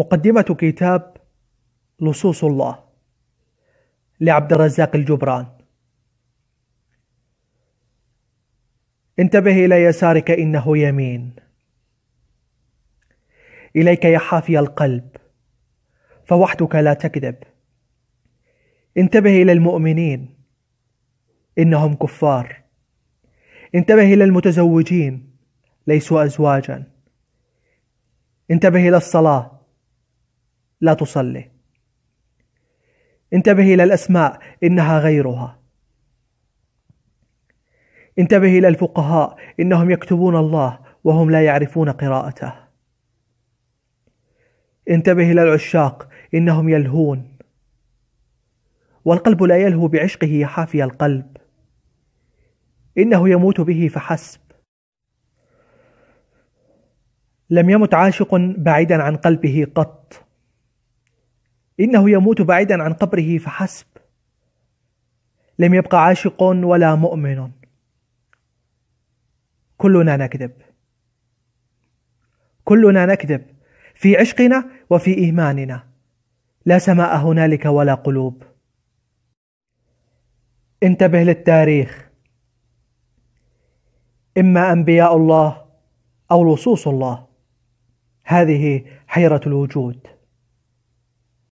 مقدمة كتاب لصوص الله لعبد الرزاق الجبران انتبه إلى يسارك إنه يمين إليك يا حافي القلب فوحدك لا تكذب انتبه إلى المؤمنين إنهم كفار انتبه إلى المتزوجين ليسوا أزواجا انتبه إلى الصلاة لا تصلي انتبه إلى الأسماء إنها غيرها انتبه إلى الفقهاء إنهم يكتبون الله وهم لا يعرفون قراءته انتبه إلى العشاق إنهم يلهون والقلب لا يلهو بعشقه يا حافي القلب إنه يموت به فحسب لم يمت عاشق بعيدا عن قلبه قط إنه يموت بعيدا عن قبره فحسب لم يبقى عاشق ولا مؤمن كلنا نكذب كلنا نكذب في عشقنا وفي إيماننا لا سماء هنالك ولا قلوب انتبه للتاريخ إما أنبياء الله أو لصوص الله هذه حيرة الوجود